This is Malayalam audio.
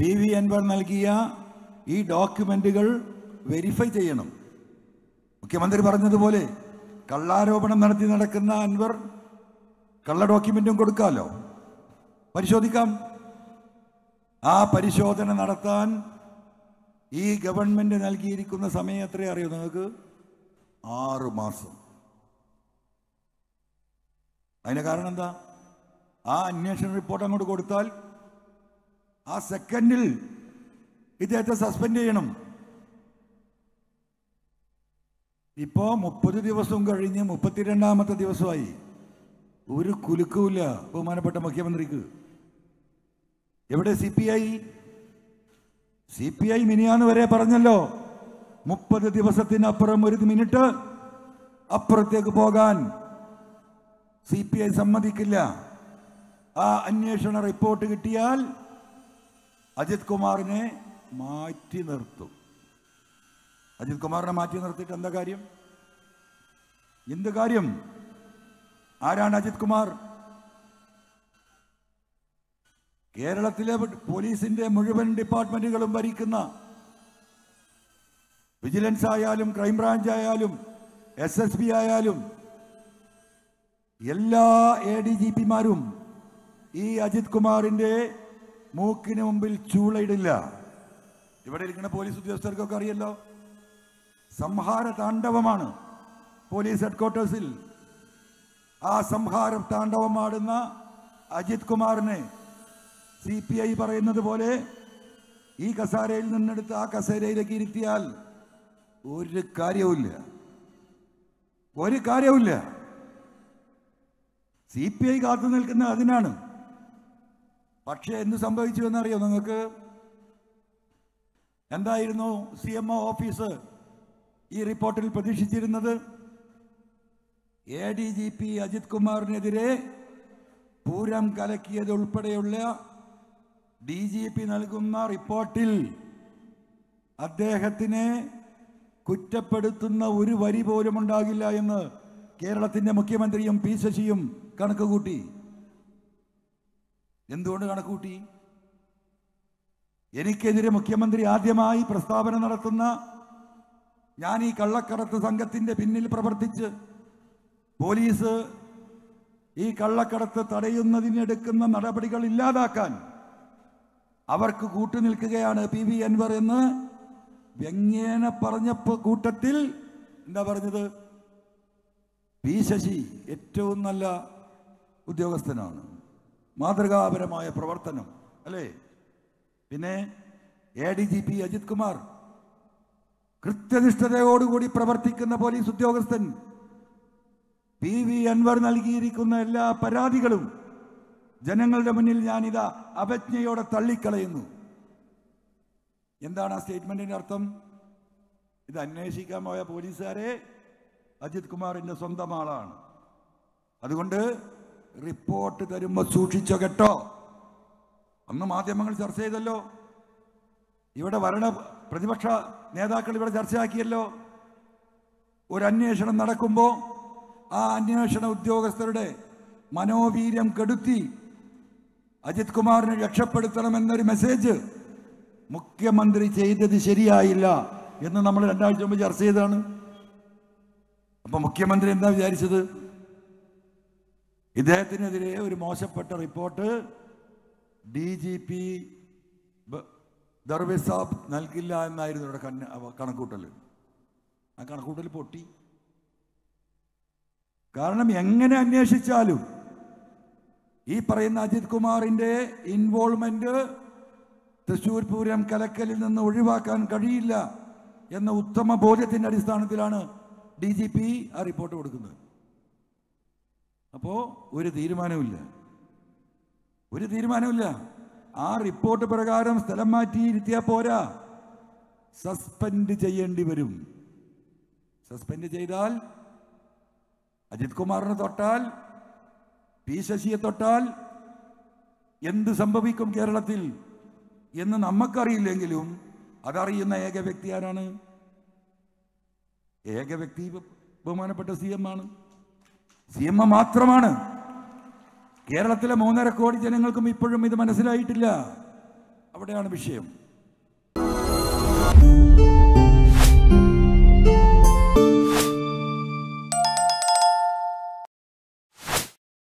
പി വി അൻവർ നൽകിയ ഈ ഡോക്യുമെന്റുകൾ വെരിഫൈ ചെയ്യണം മുഖ്യമന്ത്രി പറഞ്ഞതുപോലെ കള്ളാരോപണം നടത്തി നടക്കുന്ന അൻവർ കള്ള ഡോക്യുമെന്റും കൊടുക്കാമല്ലോ പരിശോധിക്കാം ആ പരിശോധന നടത്താൻ ഈ ഗവൺമെന്റ് നൽകിയിരിക്കുന്ന സമയം എത്രയും അറിയോ നിങ്ങൾക്ക് ആറ് മാസം അതിന് കാരണം എന്താ ആ അന്വേഷണ റിപ്പോർട്ട് അങ്ങോട്ട് കൊടുത്താൽ ആ സെക്കൻഡിൽ ഇദ്ദേഹത്തെ സസ്പെൻഡ് ചെയ്യണം ഇപ്പോ മുപ്പത് ദിവസവും കഴിഞ്ഞ് മുപ്പത്തിരണ്ടാമത്തെ ദിവസമായി ഒരു കുലുക്കുമില്ല ബഹുമാനപ്പെട്ട മുഖ്യമന്ത്രിക്ക് എവിടെ C P I C P I മിനിയാന്ന് വരെ പറഞ്ഞല്ലോ മുപ്പത് ദിവസത്തിനപ്പുറം ഒരു മിനിറ്റ് അപ്പുറത്തേക്ക് പോകാൻ സി പി ഐ സമ്മതിക്കില്ല ആ അന്വേഷണ റിപ്പോർട്ട് കിട്ടിയാൽ അജിത് കുമാറിനെ മാറ്റി നിർത്തും അജിത് കുമാറിനെ മാറ്റി നിർത്തിയിട്ട് എന്താ കാര്യം എന്ത് കാര്യം ആരാണ് അജിത് കുമാർ കേരളത്തിലെ പോലീസിന്റെ മുഴുവൻ ഡിപ്പാർട്ട്മെന്റുകളും ഭരിക്കുന്ന വിജിലൻസ് ആയാലും ക്രൈംബ്രാഞ്ച് ആയാലും എസ് എസ് ബി ആയാലും എല്ലാ എ ഡി ജി പിമാരും ഈ അജിത് കുമാറിന്റെ മൂക്കിന് മുമ്പിൽ ചൂളയിടില്ല ഇവിടെ ഇരിക്കുന്ന പോലീസ് ഉദ്യോഗസ്ഥർക്കൊക്കെ അറിയല്ലോ സംഹാര താണ്ഡവമാണ് പോലീസ് ഹെഡ്ക്വാർട്ടേഴ്സിൽ ആ സംഹാരം താണ്ഡവമാടുന്ന അജിത് കുമാറിനെ സി പി ഐ പറയുന്നത് പോലെ ഈ കസാരയിൽ നിന്നെടുത്ത് ആ കസേരയിലേക്ക് ഇരുത്തിയാൽ ഒരു കാര്യവുമില്ല ഒരു കാര്യവുമില്ല സി പി ഐ കാത്തു നിൽക്കുന്നത് അതിനാണ് പക്ഷേ എന്ത് സംഭവിച്ചു എന്നറിയോ നിങ്ങൾക്ക് എന്തായിരുന്നു സി എം ഒ ഓഫീസ് ഈ റിപ്പോർട്ടിൽ പ്രതീക്ഷിച്ചിരുന്നത് A D G P Ajith കുമാറിനെതിരെ പൂരം കലക്കിയത് ഉൾപ്പെടെയുള്ള ഡി ജി പി നൽകുന്ന റിപ്പോർട്ടിൽ അദ്ദേഹത്തിനെ കുറ്റപ്പെടുത്തുന്ന ഒരു വരി പോലും ഉണ്ടാകില്ല എന്ന് കേരളത്തിൻ്റെ മുഖ്യമന്ത്രിയും പി ശശിയും കണക്കുകൂട്ടി എന്തുകൊണ്ട് കണക്കൂട്ടി എനിക്കെതിരെ മുഖ്യമന്ത്രി ആദ്യമായി പ്രസ്താവന നടത്തുന്ന ഞാൻ ഈ കള്ളക്കടത്ത് സംഘത്തിന്റെ പിന്നിൽ പ്രവർത്തിച്ച് പോലീസ് ഈ കള്ളക്കടത്ത് തടയുന്നതിനെടുക്കുന്ന നടപടികൾ ഇല്ലാതാക്കാൻ അവർക്ക് കൂട്ടുനിൽക്കുകയാണ് പി വി അൻവർ എന്ന് വ്യങ്ങേന പറഞ്ഞപ്പോൾ കൂട്ടത്തിൽ എന്താ പറഞ്ഞത് പി ശശി ഏറ്റവും നല്ല ഉദ്യോഗസ്ഥനാണ് മാതൃകാപരമായ പ്രവർത്തനം അല്ലേ പിന്നെ A D G P Ajith Kumar കൃത്യനിഷ്ഠതയോടുകൂടി പ്രവർത്തിക്കുന്ന പോലീസ് ഉദ്യോഗസ്ഥൻ പി വി അൻവർ നൽകിയിരിക്കുന്ന എല്ലാ പരാതികളും ജനങ്ങളുടെ മുന്നിൽ ഞാനിതാ അവജ്ഞയോടെ തള്ളിക്കളയുന്നു എന്താണ് ആ സ്റ്റേറ്റ്മെന്റിന്റെ അർത്ഥം ഇത് അന്വേഷിക്കാൻ പോയ പോലീസുകാരെ അജിത് കുമാറിന്റെ സ്വന്തം ആളാണ് അതുകൊണ്ട് റിപ്പോർട്ട് തരുമ്പോ സൂക്ഷിച്ചോ കേട്ടോ അന്ന് മാധ്യമങ്ങൾ ചർച്ച ചെയ്തല്ലോ ഇവിടെ വരണ പ്രതിപക്ഷ നേതാക്കൾ ഇവിടെ ചർച്ചയാക്കിയല്ലോ ഒരു അന്വേഷണം നടക്കുമ്പോൾ ആ അന്വേഷണ ഉദ്യോഗസ്ഥരുടെ മനോവീര്യം കെടുത്തി അജിത് കുമാറിനെ രക്ഷപ്പെടുത്തണമെന്നൊരു മെസ്സേജ് മുഖ്യമന്ത്രി ചെയ്തത് ശരിയായില്ല എന്ന് നമ്മൾ രണ്ടാഴ്ച മുമ്പ് ചർച്ച ചെയ്തതാണ് അപ്പൊ മുഖ്യമന്ത്രി എന്താ വിചാരിച്ചത് ഇദ്ദേഹത്തിനെതിരെ ഒരു മോശപ്പെട്ട report D G P Darvesh Sahib നൽകില്ല എന്നായിരുന്നു ഇവിടെ കന്ന കണക്കൂട്ടൽ ആ കണക്കൂട്ടൽ പൊട്ടി കാരണം എങ്ങനെ അന്വേഷിച്ചാലും ഈ പറയുന്ന അജിത് കുമാറിന്റെ ഇൻവോൾവ്മെന്റ് തൃശൂർ പൂരം കലക്കലിൽ നിന്ന് ഒഴിവാക്കാൻ കഴിയില്ല എന്ന ഉത്തമ ബോധ്യത്തിന്റെ അടിസ്ഥാനത്തിലാണ് ഡി ജി പി ആ റിപ്പോർട്ട് കൊടുക്കുന്നത് അപ്പോ ഒരു തീരുമാനമില്ല ഒരു തീരുമാനമില്ല ആ റിപ്പോർട്ട് പ്രകാരം സ്ഥലം മാറ്റിയിരുത്തിയാ പോരാ സസ്പെൻഡ് ചെയ്യേണ്ടി വരും സസ്പെൻഡ് ചെയ്താൽ അജിത് കുമാറിനെ തൊട്ടാൽ പി ശശിയെ തൊട്ടാൽ എന്ത് സംഭവിക്കും കേരളത്തിൽ എന്ന് നമുക്കറിയില്ലെങ്കിലും അതറിയുന്ന ഏക വ്യക്തി ആരാണ് ഏക വ്യക്തി ബഹുമാനപ്പെട്ട സി എം ആണ് സി എം മാത്രമാണ് കേരളത്തിലെ മൂന്നര കോടി ജനങ്ങൾക്കും ഇപ്പോഴും ഇത് മനസ്സിലായിട്ടില്ല അവിടെയാണ് വിഷയം